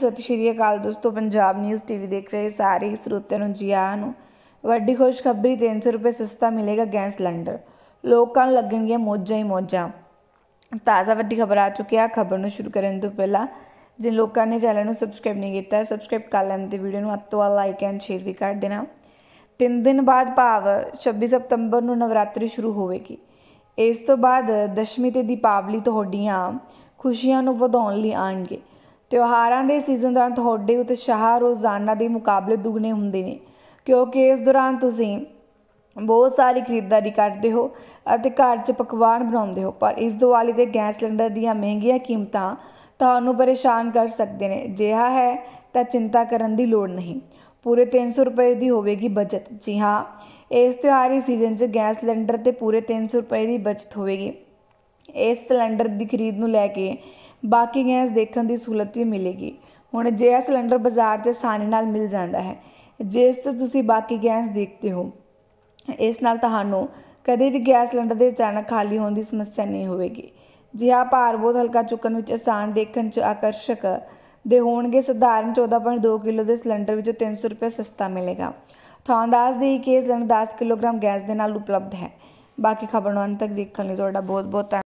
ਸਤਿ ਸ਼੍ਰੀ ਅਕਾਲ ਦੋਸਤੋ Punjab news TV ਦੇਖ ਰਹੇ ਸਾਰੇ ਸਰੋਤਿਆਂ ਨੂੰ ਜੀ ਆਇਆਂ ਨੂੰ ਵੱਡੀ ਖੁਸ਼ਖਬਰੀ 300 ਰੁਪਏ ਸਸਤਾ ਮਿਲੇਗਾ ਗੈਸ ਸਿਲੰਡਰ ਲੋਕਾਂ ਨੂੰ ਲੱਗਣਗੀਆਂ ਮੋਜਾਂ ਹੀ ਮੋਜਾਂ ਤਾਜ਼ਾ ਵੱਡੀ ਖਬਰ ਆ ਚੁੱਕੀ ਆ ਖਬਰ ਨੂੰ ਸ਼ੁਰੂ ਕਰਨ ਤੋਂ ਪਹਿਲਾਂ ਜਿਨ ਲੋਕਾਂ ਨੇ ਚੈਨਲ ਨੂੰ ਸਬਸਕ੍ਰਾਈਬ ਨਹੀਂ ਕੀਤਾ ਸਬਸਕ੍ਰਾਈਬ ਕਰ ਲੈਣ ਤੇ ਵੀਡੀਓ ਨੂੰ ਅੱਤੋਂ ਲਾਈਕ ਐਂਡ ਸ਼ੇਅਰ ਵੀ ਕਰ ਦੇਣਾ ਤਿੰਨ ਦਿਨ ਬਾਅਦ ਭਾਵ 26 ਸਤੰਬਰ ਨੂੰ ਨਵਰਾਤਰੀ ਸ਼ੁਰੂ ਹੋਵੇਗੀ ਇਸ ਤੋਂ ਬਾਅਦ ਦਸ਼ਮੀ ਤੇ ਦੀਪਾਵਲੀ ਤੁਹਾਡੀਆਂ ਖੁਸ਼ੀਆਂ ਨੂੰ ਵਧਾਉਣ ਲਈ ਆਣਗੇ ਤਿਉਹਾਰਾਂ ਦੇ ਸੀਜ਼ਨ ਦੌਰਾਨ ਤੁਹਾਡੇ ਉਤਸ਼ਾਹ ਰੋਜ਼ਾਨਾ ਦੇ ਮੁਕਾਬਲੇ ਦੁੱਗਣੇ ਹੁੰਦੇ ਨੇ ਕਿਉਂਕਿ ਇਸ ਦੌਰਾਨ ਤੁਸੀਂ ਬਹੁਤ ਸਾਰੀ ਖਰੀਦਦਾਰੀ ਕਰਦੇ ਹੋ ਅਤੇ ਘਰ 'ਚ ਪਕਵਾਨ ਬਣਾਉਂਦੇ ਹੋ ਪਰ ਇਸ ਦੀਵਾਲੀ ਦੇ ਗੈਸ ਸਿਲੰਡਰ ਦੀਆਂ ਮਹਿੰਗੀਆਂ ਕੀਮਤਾਂ ਤੁਹਾਨੂੰ ਪਰੇਸ਼ਾਨ ਕਰ ਸਕਦੇ ਨੇ ਜਿਹਾ ਹੈ ਤਾਂ ਚਿੰਤਾ ਕਰਨ ਦੀ ਲੋੜ ਨਹੀਂ ਪੂਰੇ 300 ਰੁਪਏ ਦੀ ਹੋਵੇਗੀ ਬਚਤ ਜੀ ਹਾਂ ਇਸ ਤਿਉਹਾਰੀ ਸੀਜ਼ਨ 'ਚ ਗੈਸ ਸਿਲੰਡਰ ਤੇ ਪੂਰੇ 300 ਰੁਪਏ ਦੀ ਬਚਤ ਹੋਵੇਗੀ ਇਸ ਸਿਲੰਡਰ ਦੀ ਖਰੀਦ ਨੂੰ ਲੈ ਕੇ ਬਾਕੀ ਗੈਸ ਦੇਖਣ ਦੀ ਸਹੂਲਤ ਵੀ ਮਿਲੇਗੀ ਹੁਣ ਜੇ ਇਹ ਸਿਲੰਡਰ ਬਾਜ਼ਾਰ 'ਚ ਆਸਾਨੀ ਨਾਲ ਮਿਲ ਜਾਂਦਾ ਹੈ ਜਿਸ ਤੋਂ ਤੁਸੀਂ ਬਾਕੀ ਗੈਸ ਦੇਖਦੇ ਹੋ ਇਸ ਨਾਲ ਤੁਹਾਨੂੰ ਕਦੇ ਵੀ ਗੈਸ ਸਿਲੰਡਰ ਦੇ ਅਚਾਨਕ ਖਾਲੀ ਹੋਣ ਦੀ ਸਮੱਸਿਆ ਨਹੀਂ ਹੋਵੇਗੀ ਜਿਹਾ ਭਾਰ ਬਹੁਤ ਹਲਕਾ ਚੁੱਕਣ ਵਿੱਚ ਆਸਾਨ ਦੇਖਣ 'ਚ ਆਕਰਸ਼ਕ ਦੇ ਹੋਣਗੇ ਸਧਾਰਨ 14.2 ਕਿਲੋ ਦੇ ਸਿਲੰਡਰ ਵਿੱਚੋਂ 300 ਰੁਪਏ ਸਸਤਾ ਮਿਲੇਗਾ ਤੁਹਾਨੂੰ ਦੱਸ ਦੇ ਕਿ ਇਹ ਸਿਲੰਡਰ 10 ਕਿਲੋਗ੍ਰਾਮ ਗੈਸ ਦੇ ਨਾਲ ਉਪਲਬਧ ਹੈ ਬਾਕੀ ਖਬਰਾਂ ਨੂੰ ਅੰਤ ਤੱਕ ਦੇਖਣ ਲਈ ਤੁਹਾਡਾ ਬਹੁਤ ਬਹੁਤ